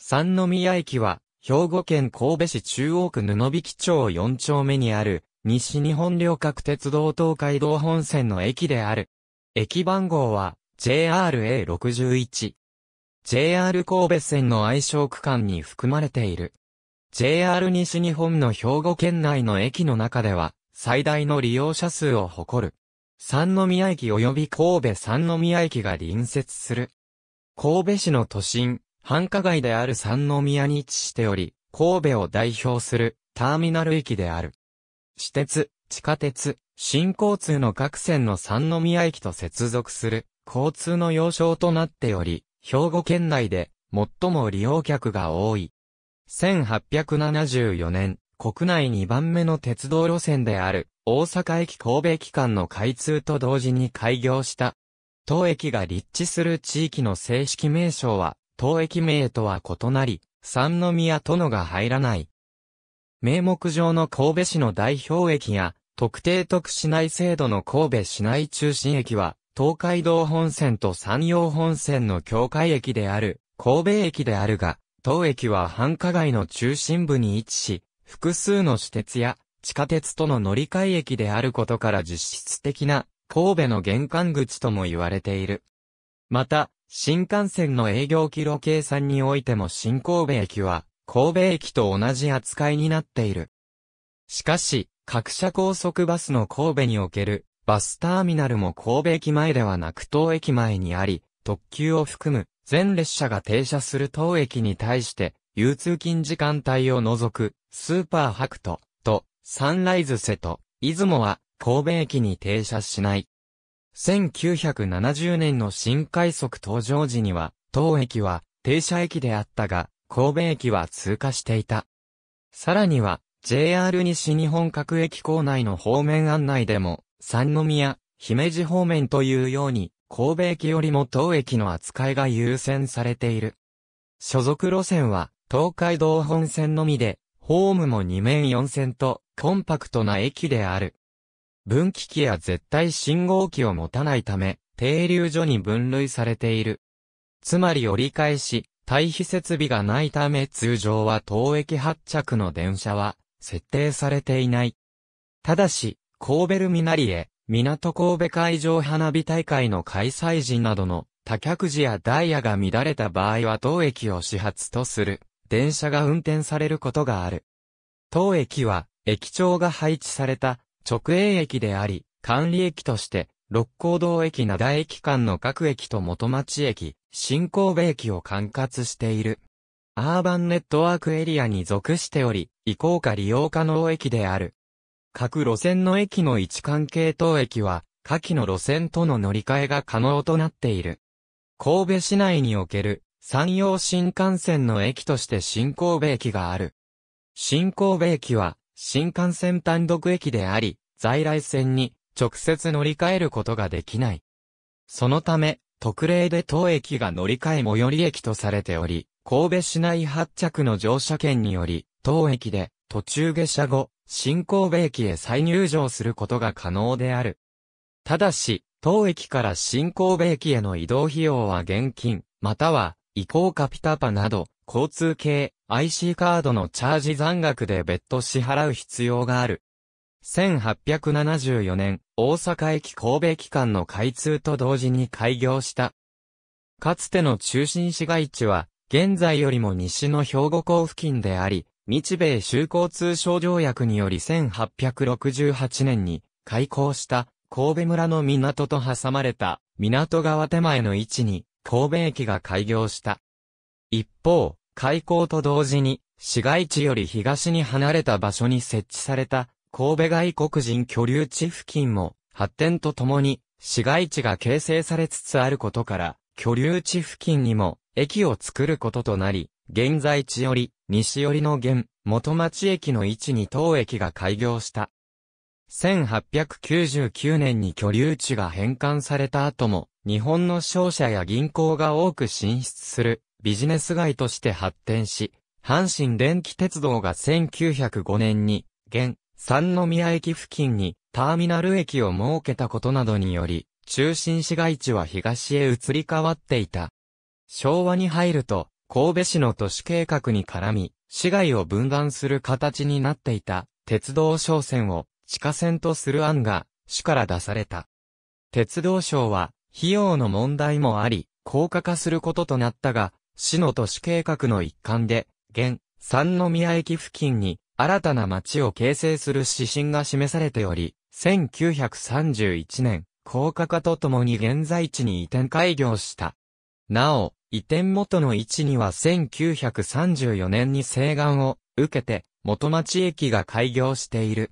三宮駅は、兵庫県神戸市中央区布引町4丁目にある、西日本旅客鉄道東海道本線の駅である。駅番号は、JRA61。JR 神戸線の愛称区間に含まれている。JR 西日本の兵庫県内の駅の中では、最大の利用者数を誇る。三宮駅及び神戸三宮駅が隣接する。神戸市の都心、繁華街である三宮に位置しており、神戸を代表するターミナル駅である。私鉄、地下鉄、新交通の各線の三宮駅と接続する交通の要衝となっており、兵庫県内で最も利用客が多い。1874年、国内2番目の鉄道路線である大阪駅神戸駅間の開通と同時に開業した。当駅が立地する地域の正式名称は当駅名とは異なり、三宮殿が入らない。名目上の神戸市の代表駅や、特定特市内制度の神戸市内中心駅は、東海道本線と山陽本線の境界駅である、神戸駅であるが、当駅は繁華街の中心部に位置し、複数の私鉄や地下鉄との乗り換え駅であることから実質的な神戸の玄関口とも言われている。また、新幹線の営業キロ計算においても新神戸駅は、神戸駅と同じ扱いになっている。しかし、各社高速バスの神戸における、バスターミナルも神戸駅前ではなく当駅前にあり、特急を含む全列車が停車する当駅に対して、有通勤時間帯を除く、スーパーハクトと、サンライズセ戸、出雲は、神戸駅に停車しない。1970年の新快速登場時には、当駅は停車駅であったが、神戸駅は通過していた。さらには、JR 西日本各駅構内の方面案内でも、三宮、姫路方面というように、神戸駅よりも当駅の扱いが優先されている。所属路線は、東海道本線のみで、ホームも2面4線と、コンパクトな駅である。分岐器や絶対信号機を持たないため、停留所に分類されている。つまり折り返し、対比設備がないため通常は当駅発着の電車は設定されていない。ただし、神戸ルミナリエ、港神戸海上花火大会の開催時などの多客時やダイヤが乱れた場合は当駅を始発とする電車が運転されることがある。当駅は駅長が配置された直営駅であり、管理駅として、六甲堂駅灘駅間の各駅と元町駅、新神戸駅を管轄している。アーバンネットワークエリアに属しており、移行か利用可能駅である。各路線の駅の位置関係等駅は、下記の路線との乗り換えが可能となっている。神戸市内における山陽新幹線の駅として新神戸駅がある。新神戸駅は新幹線単独駅であり、在来線に直接乗り換えることができない。そのため、特例で当駅が乗り換え最寄り駅とされており、神戸市内発着の乗車券により、当駅で途中下車後、新神戸駅へ再入場することが可能である。ただし、当駅から新神戸駅への移動費用は現金、または、移行カピタパなど、交通系 IC カードのチャージ残額で別途支払う必要がある。1874年、大阪駅神戸駅間の開通と同時に開業した。かつての中心市街地は、現在よりも西の兵庫港付近であり、日米修交通商条約により1868年に開港した神戸村の港と挟まれた港側手前の位置に神戸駅が開業した。一方、開港と同時に、市街地より東に離れた場所に設置された、神戸外国人居留地付近も、発展とともに、市街地が形成されつつあることから、居留地付近にも、駅を作ることとなり、現在地より、西寄りの現、元町駅の位置に当駅が開業した。1899年に居留地が返還された後も、日本の商社や銀行が多く進出するビジネス街として発展し、阪神電気鉄道が1905年に、現、三宮駅付近にターミナル駅を設けたことなどにより、中心市街地は東へ移り変わっていた。昭和に入ると、神戸市の都市計画に絡み、市街を分断する形になっていた、鉄道商船を地下線とする案が、市から出された。鉄道省は、費用の問題もあり、高架化することとなったが、市の都市計画の一環で、現、三宮駅付近に新たな町を形成する指針が示されており、1931年、高架化とともに現在地に移転開業した。なお、移転元の位置には1934年に西岸を受けて、元町駅が開業している。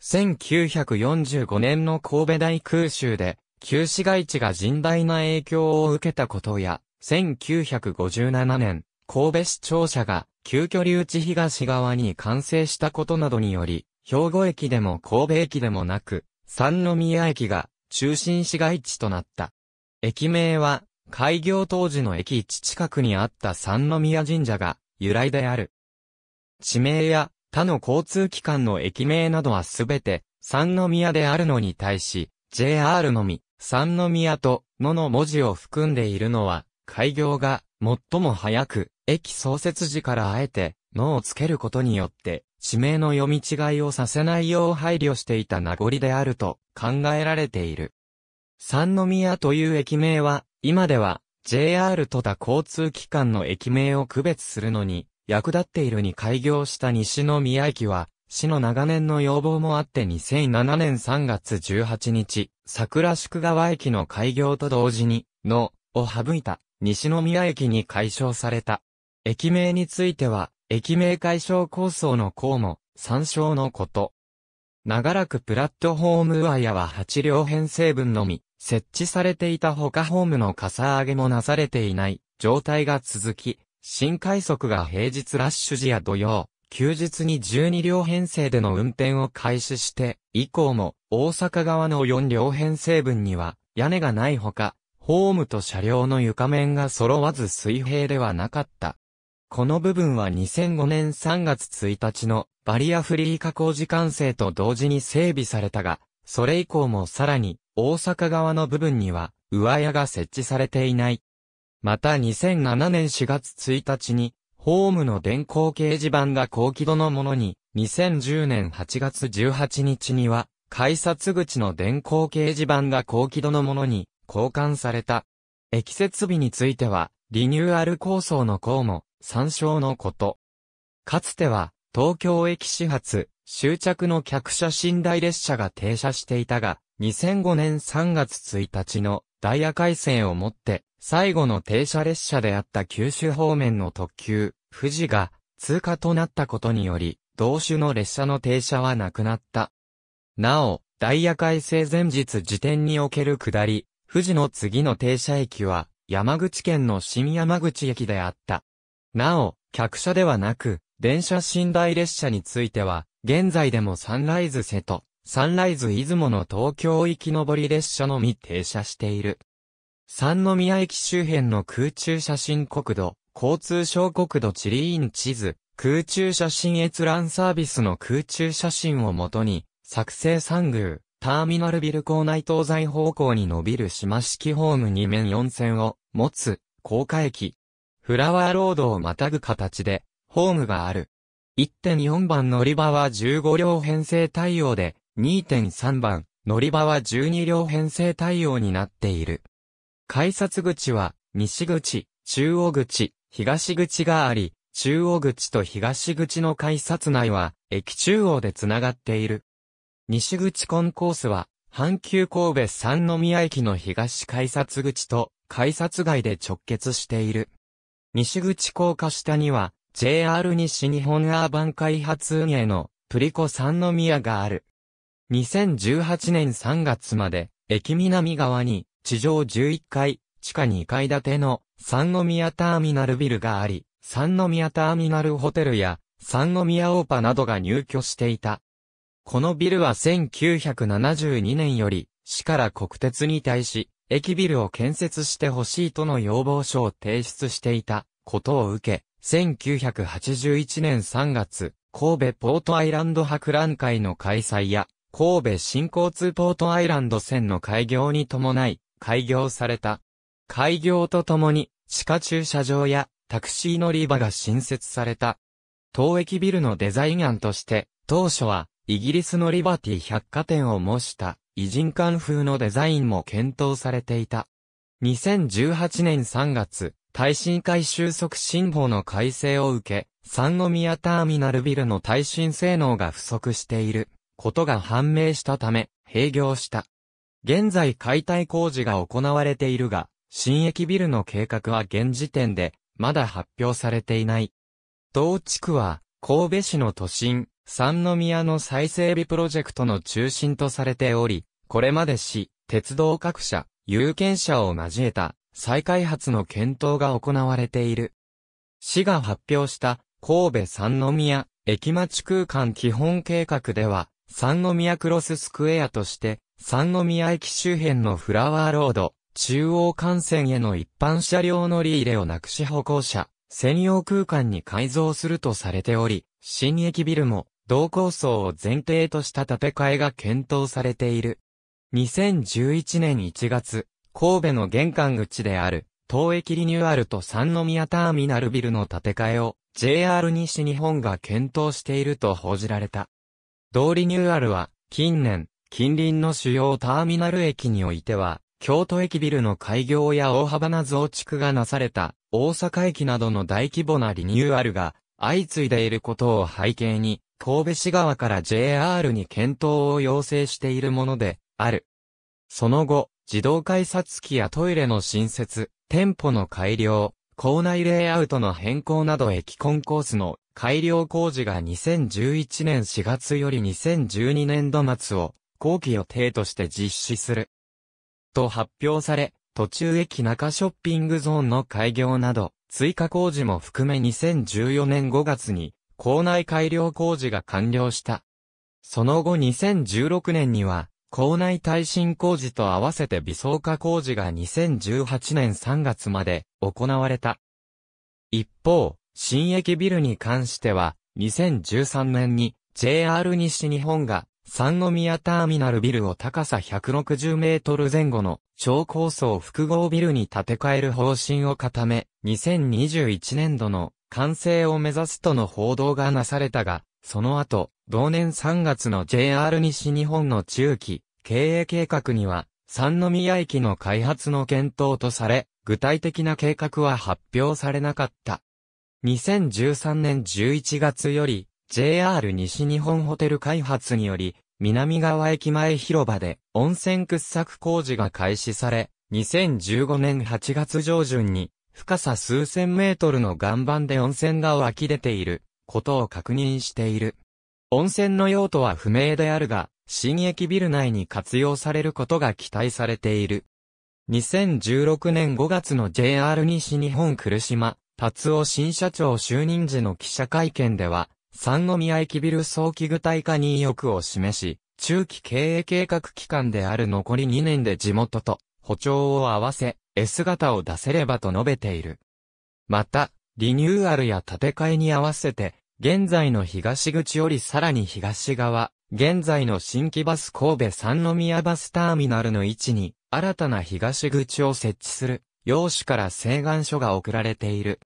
1945年の神戸大空襲で、旧市街地が甚大な影響を受けたことや、1957年、神戸市庁舎が距離留ち、東側に完成したことなどにより、兵庫駅でも神戸駅でもなく、三宮駅が中心市街地となった。駅名は、開業当時の駅地近くにあった三宮神社が由来である。地名や他の交通機関の駅名などはすべて三宮であるのに対し、JR のみ、三宮とのの文字を含んでいるのは開業が最も早く、駅創設時からあえて、のをつけることによって、地名の読み違いをさせないよう配慮していた名残であると考えられている。三宮という駅名は、今では JR と他交通機関の駅名を区別するのに、役立っているに開業した西宮駅は、市の長年の要望もあって2007年3月18日、桜宿川駅の開業と同時に、の、を省いた。西宮駅に解消された。駅名については、駅名解消構想の項も、参照のこと。長らくプラットフォームワイヤは8両編成分のみ、設置されていた他ホームのかさ上げもなされていない状態が続き、新快速が平日ラッシュ時や土曜、休日に12両編成での運転を開始して、以降も大阪側の4両編成分には屋根がないほか、ホームと車両の床面が揃わず水平ではなかった。この部分は2005年3月1日のバリアフリー加工時間制と同時に整備されたが、それ以降もさらに大阪側の部分には上屋が設置されていない。また2007年4月1日にホームの電光掲示板が高輝度のものに、2010年8月18日には改札口の電光掲示板が高輝度のものに交換された。駅設備については、リニューアル構想の項も、参照のこと。かつては、東京駅始発、終着の客車寝台列車が停車していたが、2005年3月1日のダイヤ改正をもって、最後の停車列車であった九州方面の特急、富士が通過となったことにより、同種の列車の停車はなくなった。なお、ダイヤ改正前日時点における下り、富士の次の停車駅は、山口県の新山口駅であった。なお、客車ではなく、電車寝台列車については、現在でもサンライズ瀬戸、サンライズ出雲の東京行き上り列車のみ停車している。三宮駅周辺の空中写真国土、交通省国土地理院地図、空中写真閲覧サービスの空中写真をもとに、作成参宮、ターミナルビル構内東西方向に伸びる島式ホーム2面4線を持つ高架駅。フラワーロードをまたぐ形でホームがある。1.4番乗り場は15両編成対応で、2.3番乗り場は12両編成対応になっている。改札口は西口、中央口、東口があり、中央口と東口の改札内は駅中央でつながっている。西口コンコースは、阪急神戸三宮駅の東改札口と改札外で直結している。西口高架下には、JR 西日本アーバン開発運営のプリコ三宮がある。2018年3月まで、駅南側に、地上11階、地下2階建ての三宮ターミナルビルがあり、三宮ターミナルホテルや三宮オーパなどが入居していた。このビルは1972年より、市から国鉄に対し、駅ビルを建設してほしいとの要望書を提出していたことを受け、1981年3月、神戸ポートアイランド博覧会の開催や、神戸新交通ポートアイランド線の開業に伴い、開業された。開業とともに、地下駐車場やタクシー乗り場が新設された。当駅ビルのデザイン案として、当初はイギリスのリバティ百貨店を模した異人館風のデザインも検討されていた。2018年3月、耐震改修促進法の改正を受け、三宮ターミナルビルの耐震性能が不足していることが判明したため、閉業した。現在解体工事が行われているが、新駅ビルの計画は現時点でまだ発表されていない。同地区は神戸市の都心、三宮の再整備プロジェクトの中心とされており、これまで市、鉄道各社、有権者を交えた再開発の検討が行われている。市が発表した神戸三宮駅町空間基本計画では、三宮クロススクエアとして、三宮駅周辺のフラワーロード、中央幹線への一般車両乗り入れをなくし歩行者、専用空間に改造するとされており、新駅ビルも同構想を前提とした建て替えが検討されている。2011年1月、神戸の玄関口である、東駅リニューアルと三宮ターミナルビルの建て替えを JR 西日本が検討していると報じられた。同リニューアルは、近年、近隣の主要ターミナル駅においては、京都駅ビルの開業や大幅な増築がなされた、大阪駅などの大規模なリニューアルが、相次いでいることを背景に、神戸市側から JR に検討を要請しているもので、ある。その後、自動改札機やトイレの新設、店舗の改良、校内レイアウトの変更など駅コンコースの改良工事が2011年4月より2012年度末を後期予定として実施する。と発表され、途中駅中ショッピングゾーンの開業など、追加工事も含め2014年5月に校内改良工事が完了した。その後2016年には、校内耐震工事と合わせて微層化工事が2018年3月まで行われた。一方、新駅ビルに関しては、2013年に JR 西日本が三宮ターミナルビルを高さ160メートル前後の超高層複合ビルに建て替える方針を固め、2021年度の完成を目指すとの報道がなされたが、その後、同年3月の JR 西日本の中期経営計画には、三宮駅の開発の検討とされ、具体的な計画は発表されなかった。2013年11月より、JR 西日本ホテル開発により、南側駅前広場で温泉掘削工事が開始され、2015年8月上旬に深さ数千メートルの岩盤で温泉が湧き出ていることを確認している。温泉の用途は不明であるが、新駅ビル内に活用されることが期待されている。2016年5月の JR 西日本来島、達夫新社長就任時の記者会見では、三宮駅ビル早期具体化に意欲を示し、中期経営計画期間である残り2年で地元と歩調を合わせ、S 型を出せればと述べている。また、リニューアルや建て替えに合わせて、現在の東口よりさらに東側、現在の新規バス神戸三宮バスターミナルの位置に、新たな東口を設置する、用紙から請願書が送られている。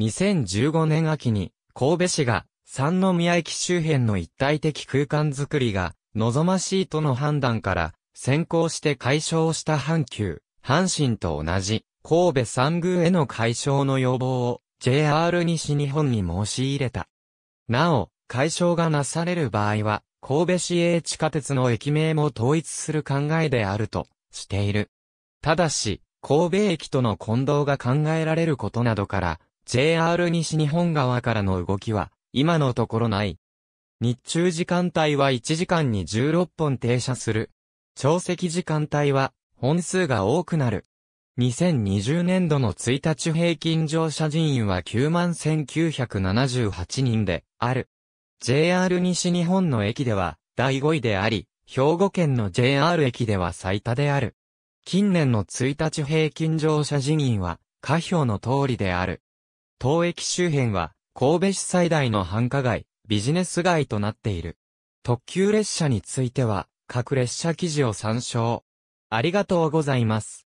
2015年秋に、神戸市が、三宮駅周辺の一体的空間づくりが、望ましいとの判断から、先行して解消した阪急、阪神と同じ、神戸三宮への解消の要望を JR 西日本に申し入れた。なお、解消がなされる場合は、神戸市営地下鉄の駅名も統一する考えであるとしている。ただし、神戸駅との混同が考えられることなどから、JR 西日本側からの動きは、今のところない。日中時間帯は1時間に16本停車する。朝席時間帯は本数が多くなる。2020年度の1日平均乗車人員は91,978人である。JR 西日本の駅では第5位であり、兵庫県の JR 駅では最多である。近年の1日平均乗車人員は、下表の通りである。当駅周辺は、神戸市最大の繁華街、ビジネス街となっている。特急列車については、各列車記事を参照。ありがとうございます。